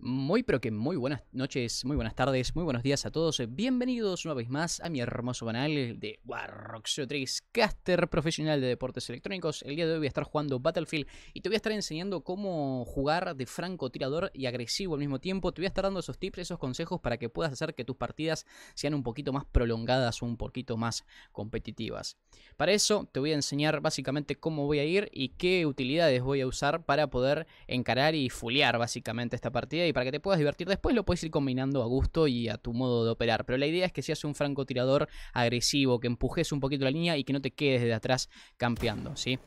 Muy pero que muy buenas noches, muy buenas tardes, muy buenos días a todos. Bienvenidos una vez más a mi hermoso canal de Warroxio 3, caster profesional de deportes electrónicos. El día de hoy voy a estar jugando Battlefield y te voy a estar enseñando cómo jugar de francotirador y agresivo al mismo tiempo. Te voy a estar dando esos tips, esos consejos para que puedas hacer que tus partidas sean un poquito más prolongadas un poquito más competitivas. Para eso te voy a enseñar básicamente cómo voy a ir y qué utilidades voy a usar para poder encarar y fulear básicamente esta partida y para que te puedas divertir después lo puedes ir combinando a gusto y a tu modo de operar. Pero la idea es que seas un francotirador agresivo, que empujes un poquito la línea y que no te quedes desde atrás campeando, ¿sí?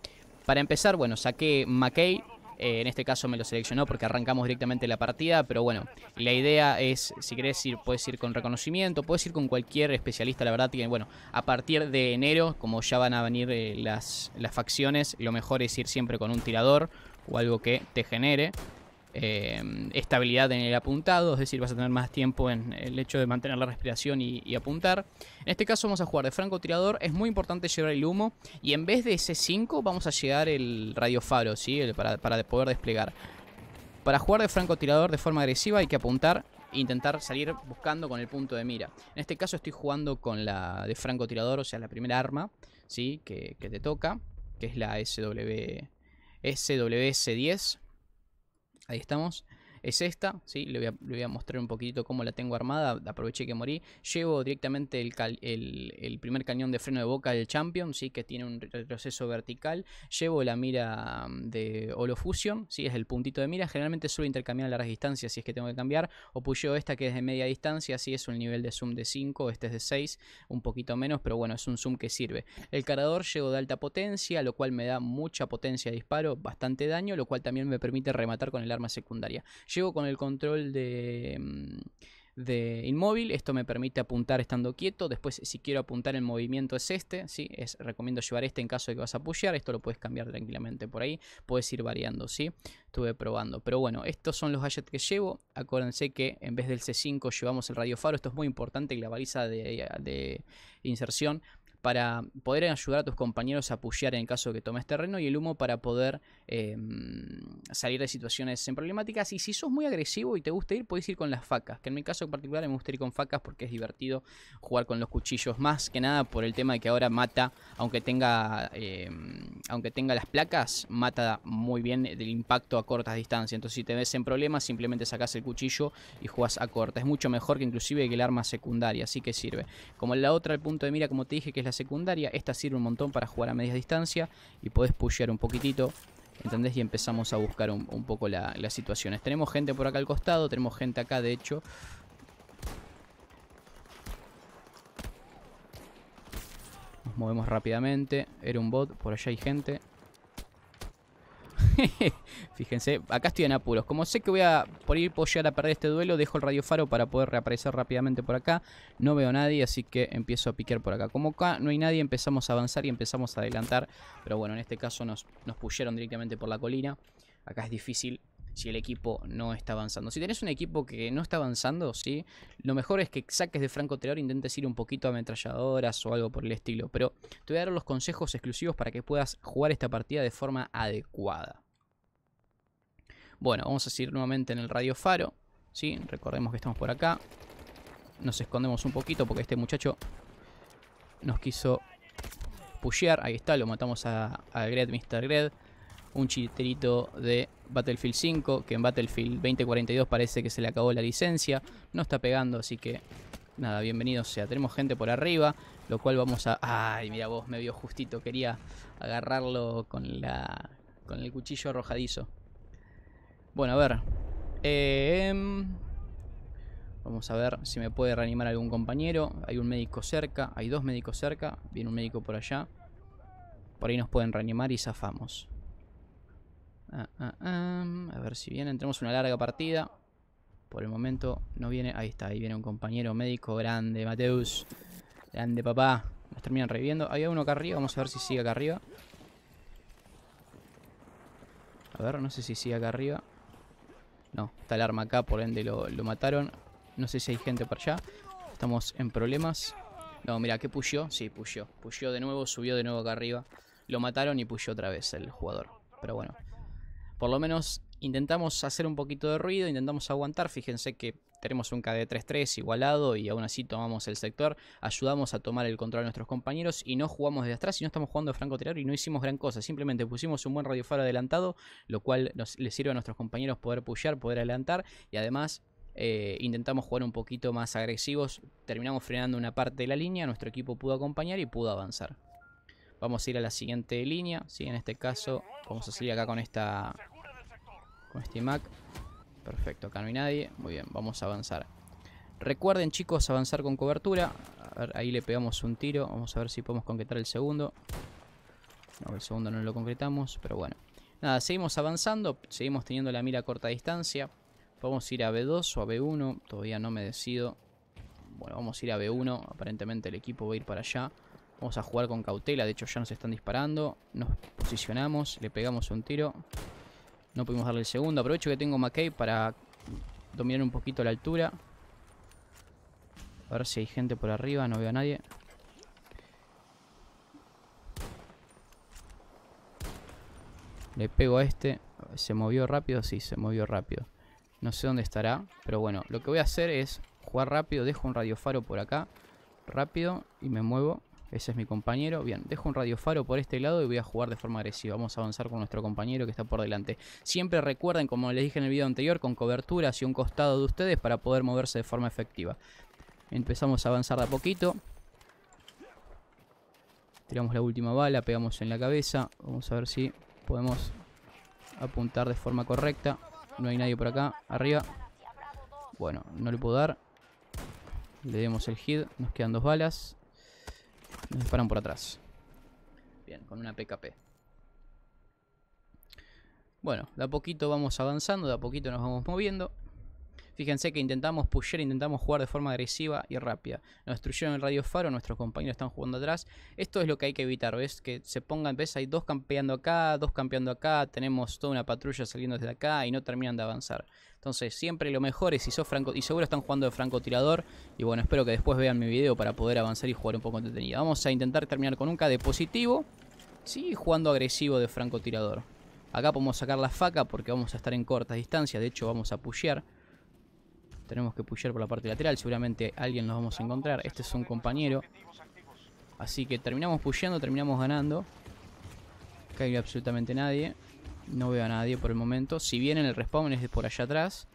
Para empezar, bueno, saqué McKay, eh, en este caso me lo seleccionó porque arrancamos directamente la partida, pero bueno, la idea es, si querés ir, puedes ir con reconocimiento, puedes ir con cualquier especialista, la verdad que, bueno, a partir de enero, como ya van a venir eh, las, las facciones, lo mejor es ir siempre con un tirador o algo que te genere. Em, estabilidad en el apuntado, es decir, vas a tener más tiempo en el hecho de mantener la respiración y, apuntar. En este caso vamos a jugar de francotirador, es muy importante llevar el humo y en vez de ese 5 vamos a llegar el radiofaro, ¿sí? para, poder desplegar. Para jugar de francotirador de forma agresiva hay que apuntar e intentar salir buscando con el punto de mira. En este caso estoy jugando con la de francotirador, o sea, la primera arma ¿sí? que, te toca, que es la SW, SWS-10. Ahí estamos es esta, ¿sí? Le voy, a, mostrar un poquito cómo la tengo armada, aproveché que morí. Llevo directamente el, primer cañón de freno de boca del Champion, ¿sí? Que tiene un retroceso vertical. Llevo la mira mm, de Holofusion, ¿sí? Es el puntito de mira. Generalmente suelo intercambiar la largas distancias si es que tengo que cambiar. O esta que es de media distancia, si es un nivel de zoom de 5, este es de 6, un poquito menos, pero bueno, es un zoom que sirve. El cargador llevo de alta potencia, lo cual me da mucha potencia de disparo, bastante daño, lo cual también me permite rematar con el arma secundaria. Llevo con el control mm, de, inmóvil, esto me permite apuntar estando quieto, después si quiero apuntar el movimiento es este, ¿sí? recomiendo llevar este en caso de que vas a apoyar, esto lo puedes cambiar tranquilamente por ahí, puedes ir variando, ¿sí? estuve probando, pero bueno, estos son los gadgets que llevo, acuérdense que en vez del C5 llevamos el radiofaro, esto es muy importante que la baliza de inserción para poder ayudar a tus compañeros a pushear en el caso de que tomes terreno y el humo para poder em, salir de situaciones en problemáticas. Y si sos muy agresivo y te gusta ir, puedes ir con las facas, que en mi caso en particular me gusta ir con facas porque es divertido jugar con los cuchillos más que nada por el tema de que ahora mata, aunque tenga, em, aunque tenga las placas, mata muy bien del impacto a cortas distancias. Entonces si te ves en problemas, simplemente sacas el cuchillo y juegas a corta. Es mucho mejor que inclusive que el arma secundaria, así que sirve. Como la otra, el punto de mira, como te dije, que es la secundaria. Esta sirve un montón para jugar a media distancia y podés pushear un poquitito. ¿Entendés? Y empezamos a buscar un, poco las situaciones. Tenemos gente por acá al costado, tenemos gente acá, de hecho. Nos movemos rápidamente. Era un bot, por allá hay gente. Fíjense, acá estoy en apuros. Como sé que voy a por ir por llegar a perder este duelo, dejo el radiofaro para poder reaparecer rápidamente por acá. No veo a nadie, así que empiezo a piquear por acá. Como acá no hay nadie, empezamos a avanzar y empezamos a adelantar. Pero bueno, en este caso nos, pusieron directamente por la colina. Acá es difícil si el equipo no está avanzando. Si tenés un equipo que no está avanzando, ¿sí? lo mejor es que saques de francotirador e intentes ir un poquito a ametralladoras o algo por el estilo. Pero te voy a dar los consejos exclusivos para que puedas jugar esta partida de forma adecuada. Bueno, vamos a seguir nuevamente en el radio faro. ¿sí? Recordemos que estamos por acá. Nos escondemos un poquito porque este muchacho nos quiso pushear. Ahí está, lo matamos a, a Mr. Gred. Un chiterito de Battlefield 5, que en Battlefield 2042 parece que se le acabó la licencia. No está pegando, así que nada, bienvenido sea. Tenemos gente por arriba, lo cual vamos a... Ay, mira vos, me vio justito, quería agarrarlo con la... Con el cuchillo arrojadizo. Bueno, a ver. Em, vamos a ver si me puede reanimar algún compañero. Hay un médico cerca. Hay dos médicos cerca. Viene un médico por allá. Por ahí nos pueden reanimar y zafamos. Ah, ah, ah. A ver si viene, Tenemos una larga partida. Por el momento no viene. Ahí está. Ahí viene un compañero médico grande, Mateus. Grande, papá. Nos terminan reviviendo. Había uno acá arriba. Vamos a ver si sigue acá arriba. A ver, no sé si sigue acá arriba. No, está el arma acá, por ende lo, mataron. No sé si hay gente por allá. Estamos en problemas. No, mira, ¿qué puyó. Sí, puyó. Puyó de nuevo, subió de nuevo acá arriba. Lo mataron y puyó otra vez el jugador. Pero bueno, por lo menos intentamos hacer un poquito de ruido, intentamos aguantar. Fíjense que tenemos un KD3-3 igualado y aún así tomamos el sector, ayudamos a tomar el control de nuestros compañeros y no jugamos desde atrás, Si no estamos jugando francotirador y no hicimos gran cosa, simplemente pusimos un buen radiofaro adelantado, lo cual le sirve a nuestros compañeros poder pushar, poder adelantar y además eh, intentamos jugar un poquito más agresivos, terminamos frenando una parte de la línea, nuestro equipo pudo acompañar y pudo avanzar. Vamos a ir a la siguiente línea, ¿sí? en este caso vamos a salir acá con esta, con este mac Perfecto, acá no hay nadie. Muy bien, vamos a avanzar. Recuerden, chicos, avanzar con cobertura. A ver, ahí le pegamos un tiro. Vamos a ver si podemos concretar el segundo. No, el segundo no lo concretamos, pero bueno. Nada, seguimos avanzando. Seguimos teniendo la mira a corta distancia. Podemos ir a B2 o a B1. Todavía no me decido. Bueno, vamos a ir a B1. Aparentemente el equipo va a ir para allá. Vamos a jugar con cautela. De hecho, ya nos están disparando. Nos posicionamos. Le pegamos un tiro. No pudimos darle el segundo. Aprovecho que tengo McKay para dominar un poquito la altura. A ver si hay gente por arriba. No veo a nadie. Le pego a este. ¿Se movió rápido? Sí, se movió rápido. No sé dónde estará. Pero bueno, lo que voy a hacer es jugar rápido. Dejo un radiofaro por acá. Rápido. Y me muevo. Ese es mi compañero. Bien, dejo un radiofaro por este lado y voy a jugar de forma agresiva. Vamos a avanzar con nuestro compañero que está por delante. Siempre recuerden, como les dije en el video anterior, con cobertura hacia un costado de ustedes para poder moverse de forma efectiva. Empezamos a avanzar de a poquito. Tiramos la última bala, pegamos en la cabeza. Vamos a ver si podemos apuntar de forma correcta. No hay nadie por acá. Arriba. Bueno, no le puedo dar. Le demos el hit. Nos quedan dos balas. Nos disparan por atrás. Bien, con una PKP. Bueno, de a poquito vamos avanzando, de a poquito nos vamos moviendo. Fíjense que intentamos pusher, intentamos jugar de forma agresiva y rápida. Nos destruyeron el radio faro, nuestros compañeros están jugando atrás. Esto es lo que hay que evitar, ¿ves? Que se pongan, ¿ves? Hay dos campeando acá, dos campeando acá, tenemos toda una patrulla saliendo desde acá y no terminan de avanzar. Entonces, siempre lo mejor es si sos franco... Y seguro están jugando de francotirador. Y bueno, espero que después vean mi video para poder avanzar y jugar un poco entretenido. Vamos a intentar terminar con un K de positivo. Sí, jugando agresivo de francotirador. Acá podemos sacar la faca porque vamos a estar en corta distancia, De hecho, vamos a pushear. Tenemos que pushear por la parte lateral. Seguramente alguien nos vamos a encontrar. Este es un compañero. Así que terminamos pusheando, terminamos ganando. Acá hay absolutamente nadie. No veo a nadie por el momento. Si vienen el respawn es de por allá atrás.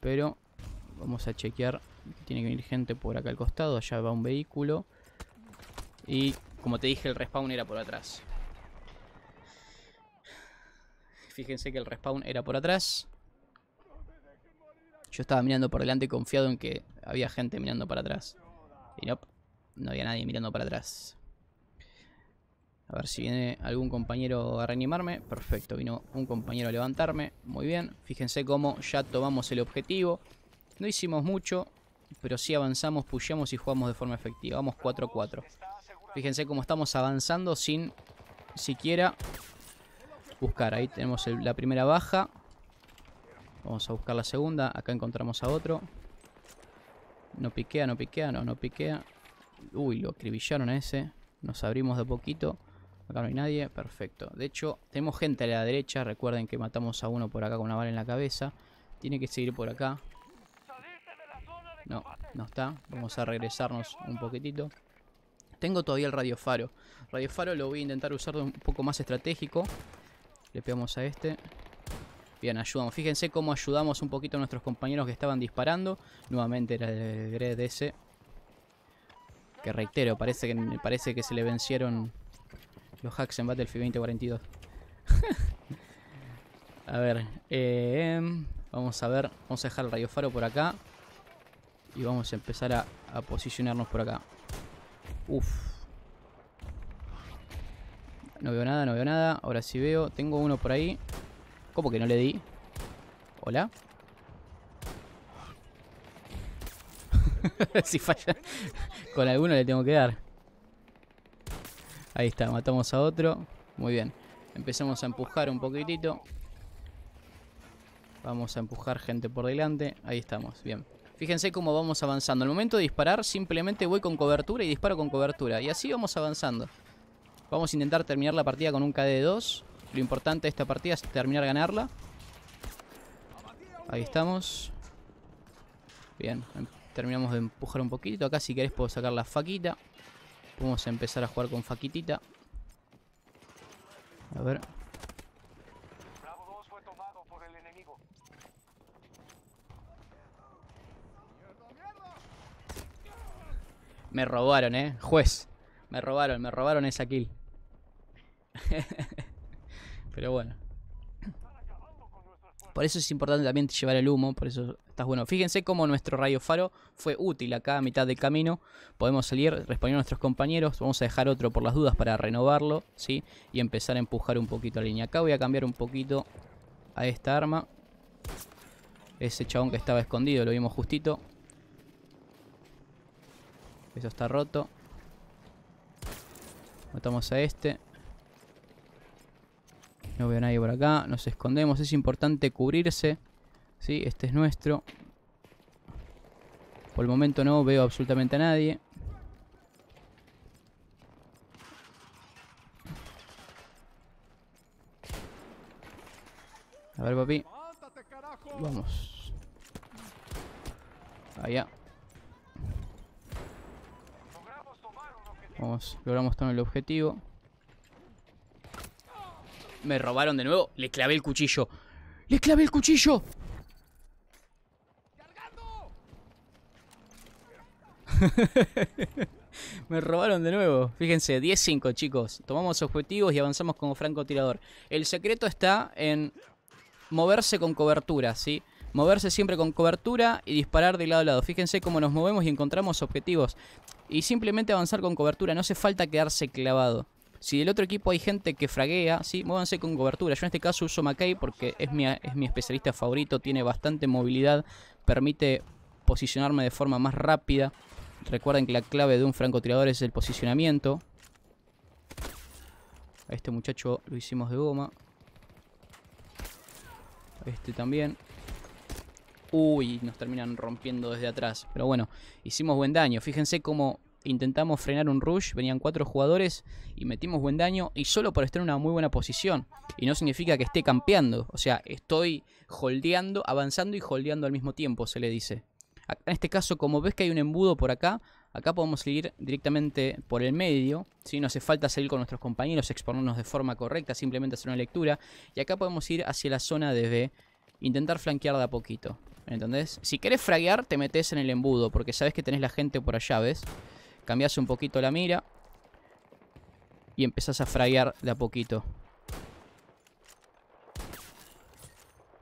Pero vamos a chequear. Tiene que venir gente por acá al costado. Allá va un vehículo. Y como te dije, el respawn era por atrás. Fíjense que el respawn era por atrás. Yo estaba mirando por delante confiado en que había gente mirando para atrás. Y no, no había nadie mirando para atrás. A ver si viene algún compañero a reanimarme. Perfecto, vino un compañero a levantarme. Muy bien, fíjense cómo ya tomamos el objetivo. No hicimos mucho, pero sí avanzamos, pusheamos y jugamos de forma efectiva. Vamos 4-4. Fíjense cómo estamos avanzando sin siquiera buscar. Ahí tenemos la primera baja. Vamos a buscar la segunda. Acá encontramos a otro. No piquea, no piquea, no, no piquea. Uy, lo acribillaron a ese. Nos abrimos de poquito. Acá no hay nadie. Perfecto. De hecho, tenemos gente a la derecha. Recuerden que matamos a uno por acá con una bala en la cabeza. Tiene que seguir por acá. No, no está. Vamos a regresarnos un poquitito. Tengo todavía el radiofaro. faro lo voy a intentar usar de un poco más estratégico. Le pegamos a este. Bien, ayudamos. Fíjense cómo ayudamos un poquito a nuestros compañeros que estaban disparando. Nuevamente era el Gred Que reitero, parece que, parece que se le vencieron los hacks en Battlefield 2042. a ver, em, vamos a ver, vamos a dejar el rayo faro por acá. Y vamos a empezar a, a posicionarnos por acá. Uf. No veo nada, no veo nada. Ahora sí veo. Tengo uno por ahí. ¿Cómo que no le di? ¿Hola? si falla, con alguno le tengo que dar. Ahí está, matamos a otro. Muy bien. Empezamos a empujar un poquitito. Vamos a empujar gente por delante. Ahí estamos, bien. Fíjense cómo vamos avanzando. Al momento de disparar, simplemente voy con cobertura y disparo con cobertura. Y así vamos avanzando. Vamos a intentar terminar la partida con un KD2. Lo importante de esta partida es terminar ganarla. Ahí estamos. Bien, em, terminamos de empujar un poquito. Acá si querés puedo sacar la faquita. Podemos empezar a jugar con faquitita. A ver. Me robaron, eh. Juez. Me robaron, me robaron esa kill. Pero bueno. Por eso es importante también llevar el humo, por eso estás bueno. Fíjense cómo nuestro rayo faro fue útil acá a mitad de camino. Podemos salir, responder a nuestros compañeros. Vamos a dejar otro por las dudas para renovarlo, ¿sí? Y empezar a empujar un poquito la línea. Acá voy a cambiar un poquito a esta arma. Ese chabón que estaba escondido, lo vimos justito. Eso está roto. Matamos a este. No veo a nadie por acá. Nos escondemos. Es importante cubrirse. Sí, este es nuestro. Por el momento no veo absolutamente a nadie. A ver, papi. Vamos. Allá. Vamos, logramos tomar el objetivo. Me robaron de nuevo. Le clavé el cuchillo. ¡Le clavé el cuchillo! Me robaron de nuevo. Fíjense, 10-5, chicos. Tomamos objetivos y avanzamos como francotirador. El secreto está en moverse con cobertura, ¿sí? Moverse siempre con cobertura y disparar de lado a lado. Fíjense cómo nos movemos y encontramos objetivos. Y simplemente avanzar con cobertura. No hace falta quedarse clavado. Si del otro equipo hay gente que fraguea, sí, muévanse con cobertura. Yo en este caso uso Mackay porque es mi, es mi especialista favorito, tiene bastante movilidad, permite posicionarme de forma más rápida. Recuerden que la clave de un francotirador es el posicionamiento. A este muchacho lo hicimos de goma. A este también. Uy, nos terminan rompiendo desde atrás. Pero bueno, hicimos buen daño. Fíjense cómo intentamos frenar un rush, venían cuatro jugadores y metimos buen daño y solo por estar en una muy buena posición. Y no significa que esté campeando, o sea, estoy holdeando, avanzando y holdeando al mismo tiempo, se le dice. En este caso, como ves que hay un embudo por acá, acá podemos ir directamente por el medio, si no hace falta salir con nuestros compañeros, exponernos de forma correcta, simplemente hacer una lectura. Y acá podemos ir hacia la zona de B, intentar flanquear de a poquito. ¿Entendés? Si querés fraguear, te metes en el embudo, porque sabes que tenés la gente por allá, ¿ves? Cambias un poquito la mira. Y empezás a fragear de a poquito.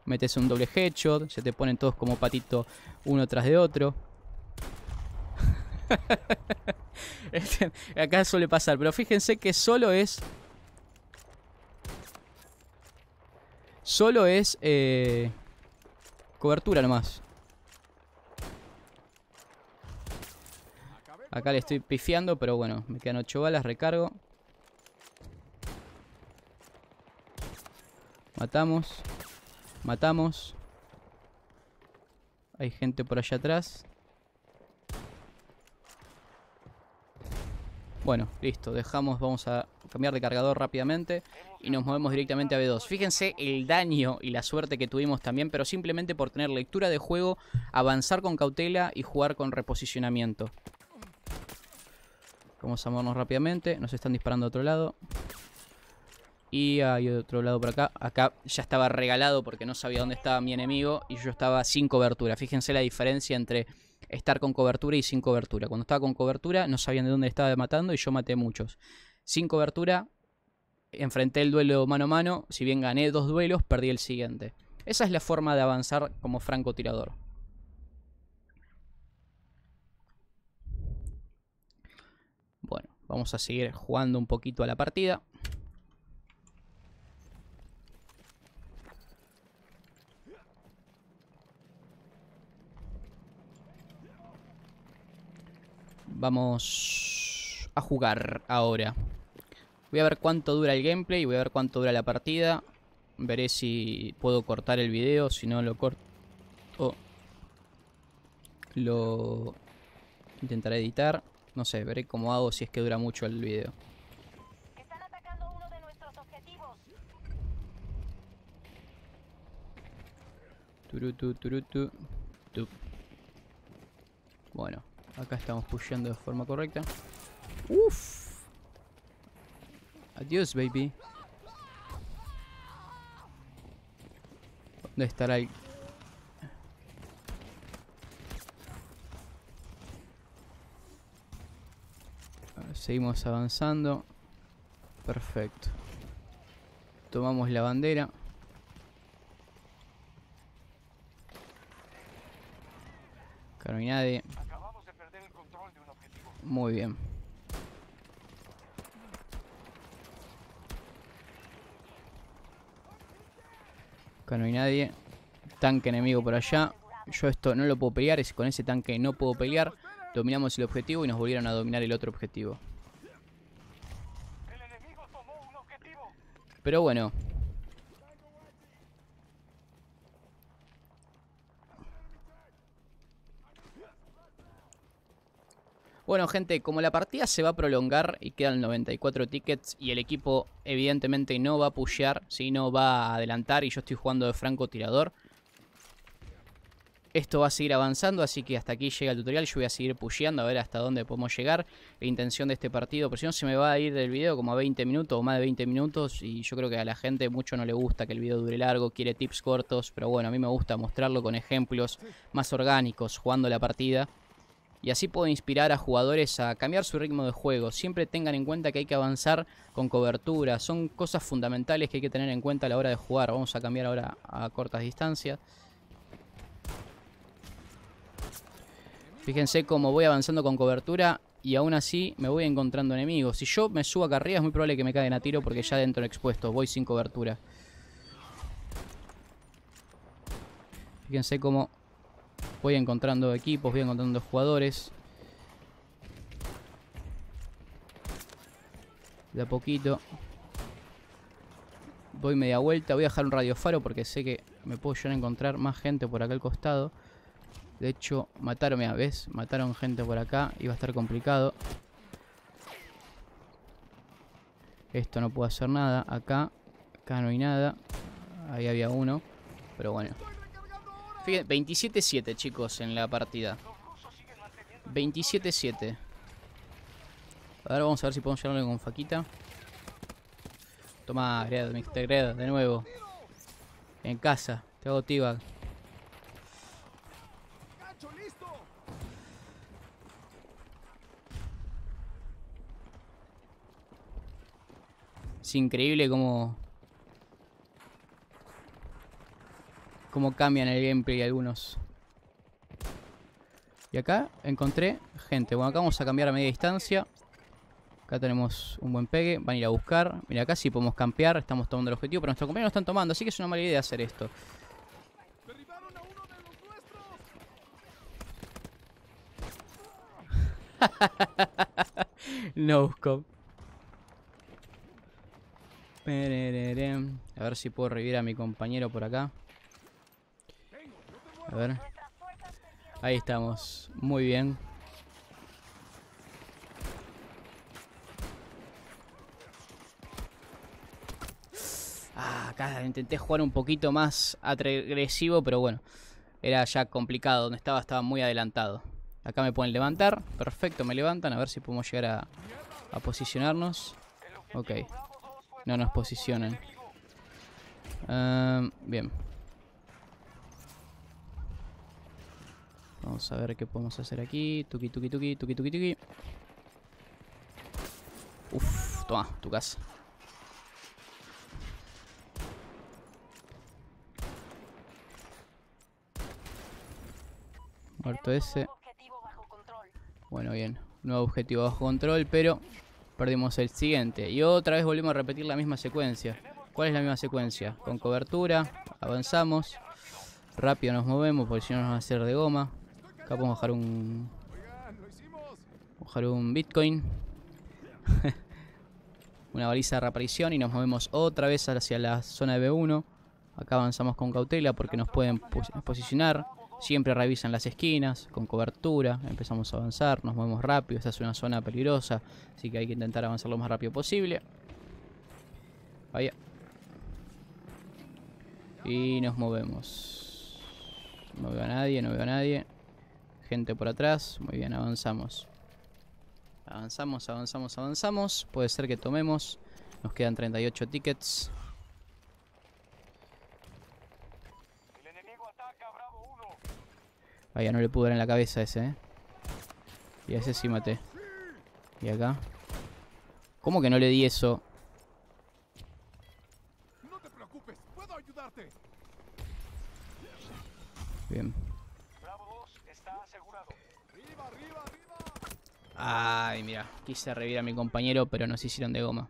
Metes un doble headshot. Se te ponen todos como patito uno tras de otro. Este, acá suele pasar. Pero fíjense que solo es... Solo es... Eh, cobertura nomás. Acá le estoy pifiando, pero bueno, me quedan 8 balas, recargo. Matamos. Matamos. Hay gente por allá atrás. Bueno, listo, dejamos, vamos a cambiar de cargador rápidamente y nos movemos directamente a B2. Fíjense el daño y la suerte que tuvimos también, pero simplemente por tener lectura de juego, avanzar con cautela y jugar con reposicionamiento. Vamos a movernos rápidamente. Nos están disparando a otro lado. Y hay otro lado por acá. Acá ya estaba regalado porque no sabía dónde estaba mi enemigo. Y yo estaba sin cobertura. Fíjense la diferencia entre estar con cobertura y sin cobertura. Cuando estaba con cobertura no sabían de dónde estaba matando y yo maté muchos. Sin cobertura enfrenté el duelo mano a mano. Si bien gané dos duelos, perdí el siguiente. Esa es la forma de avanzar como francotirador. Vamos a seguir jugando un poquito a la partida. Vamos a jugar ahora. Voy a ver cuánto dura el gameplay, voy a ver cuánto dura la partida. Veré si puedo cortar el video, si no lo corto. Oh. Lo intentaré editar. No sé, veré cómo hago si es que dura mucho el video. Turutu, turutu, Bueno, acá estamos pusheando de forma correcta. Uf. Adiós, baby. ¿Dónde estará el Seguimos avanzando. Perfecto. Tomamos la bandera. nadie. Muy bien. Acá no hay nadie. Tanque enemigo por allá. Yo esto no lo puedo pelear. con ese tanque no puedo pelear. Dominamos el objetivo y nos volvieron a dominar el otro objetivo. Pero bueno. Bueno, gente, como la partida se va a prolongar y quedan 94 tickets y el equipo evidentemente no va a pushear, sino no va a adelantar y yo estoy jugando de francotirador, esto va a seguir avanzando, así que hasta aquí llega el tutorial. Yo voy a seguir pusheando a ver hasta dónde podemos llegar. La intención de este partido, por si no se me va a ir del video como a 20 minutos o más de 20 minutos. Y yo creo que a la gente mucho no le gusta que el video dure largo, quiere tips cortos. Pero bueno, a mí me gusta mostrarlo con ejemplos más orgánicos, jugando la partida. Y así puedo inspirar a jugadores a cambiar su ritmo de juego. Siempre tengan en cuenta que hay que avanzar con cobertura. Son cosas fundamentales que hay que tener en cuenta a la hora de jugar. Vamos a cambiar ahora a cortas distancias. Fíjense cómo voy avanzando con cobertura y aún así me voy encontrando enemigos. Si yo me subo acá arriba es muy probable que me caigan a tiro porque ya dentro expuesto, voy sin cobertura. Fíjense cómo voy encontrando equipos, voy encontrando jugadores. De a poquito. Voy media vuelta, voy a dejar un radiofaro porque sé que me puedo encontrar más gente por acá al costado. De hecho, mataron, a ¿ves? Mataron gente por acá. Iba a estar complicado. Esto no puedo hacer nada. Acá. Acá no hay nada. Ahí había uno. Pero bueno. Fíjense, 27-7, chicos, en la partida. 27-7. ver, vamos a ver si podemos alguien con faquita. Toma, Gred, Mr. de nuevo. En casa. Te hago t Es increíble cómo... Cómo cambian el gameplay algunos. Y acá encontré gente. Bueno, acá vamos a cambiar a media distancia. Acá tenemos un buen pegue. Van a ir a buscar. Mira, acá sí podemos campear. Estamos tomando el objetivo. Pero nuestros compañeros lo están tomando. Así que es una mala idea hacer esto. no, busco a ver si puedo revivir a mi compañero por acá. A ver. Ahí estamos. Muy bien. Ah, acá intenté jugar un poquito más agresivo, pero bueno. Era ya complicado. Donde estaba estaba muy adelantado. Acá me pueden levantar. Perfecto, me levantan. A ver si podemos llegar a posicionarnos. Ok. No nos posicionen. Em, bien. Vamos a ver qué podemos hacer aquí. Tuki, tuki, tuki, tuki, tuki, tuki. Uf, toma, tu casa. Muerto ese. Bueno, bien. Nuevo objetivo bajo control, pero perdimos el siguiente. Y otra vez volvemos a repetir la misma secuencia. ¿Cuál es la misma secuencia? Con cobertura, avanzamos, rápido nos movemos porque si no nos va a hacer de goma. Acá podemos bajar un... Bajar un Bitcoin. Una baliza de reaparición y nos movemos otra vez hacia la zona de B1. Acá avanzamos con cautela porque nos pueden posicionar. Siempre revisan las esquinas con cobertura. Empezamos a avanzar, nos movemos rápido. Esta es una zona peligrosa, así que hay que intentar avanzar lo más rápido posible. Vaya. Y nos movemos. No veo a nadie, no veo a nadie. Gente por atrás. Muy bien, avanzamos. Avanzamos, avanzamos, avanzamos. Puede ser que tomemos. Nos quedan 38 tickets. Vaya, no le pude dar en la cabeza ese, ¿eh? Y a ese sí maté. Y acá. ¿Cómo que no le di eso? No te preocupes, puedo ayudarte. Bien. Bravo está asegurado. Ay, mira, quise revivir a mi compañero, pero nos hicieron de goma.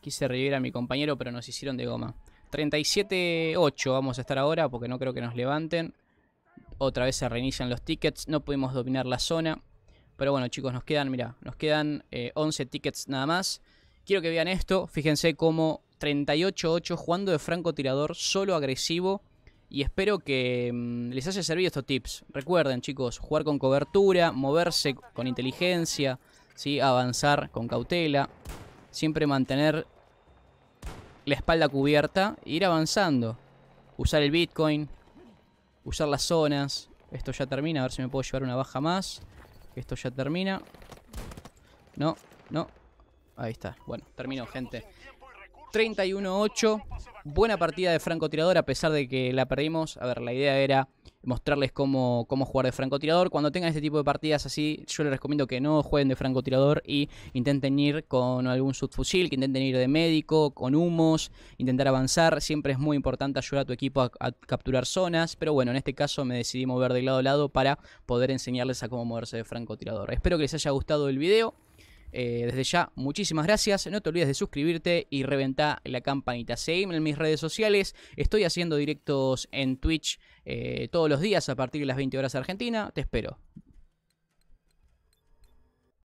Quise revivir a mi compañero, pero nos hicieron de goma. 37-8 vamos a estar ahora porque no creo que nos levanten. Otra vez se reinician los tickets, no pudimos dominar la zona. Pero bueno chicos, nos quedan, mira, nos quedan 11 eh, tickets nada más. Quiero que vean esto, fíjense como 38-8 jugando de francotirador, solo agresivo. Y espero que mm, les haya servido estos tips. Recuerden chicos, jugar con cobertura, moverse con inteligencia, avanzar con cautela. Siempre mantener la espalda cubierta ir avanzando. Usar el Bitcoin, usar las zonas. Esto ya termina, a ver si me puedo llevar una baja más. Esto ya termina. No, no. Ahí está. Bueno, termino gente. 31-8. Buena partida de francotirador, a pesar de que la perdimos. A ver, la idea era mostrarles cómo, cómo jugar de francotirador. Cuando tengan este tipo de partidas así, yo les recomiendo que no jueguen de francotirador y intenten ir con algún subfusil, que intenten ir de médico, con humos, intentar avanzar. Siempre es muy importante ayudar a tu equipo a, a capturar zonas, pero bueno, en este caso me decidí mover de lado a lado para poder enseñarles a cómo moverse de francotirador. Espero que les haya gustado el video. Eh, desde ya, muchísimas gracias. No te olvides de suscribirte y reventar la campanita. Seguime en mis redes sociales. Estoy haciendo directos en Twitch eh, todos los días a partir de las 20 horas Argentina. Te espero.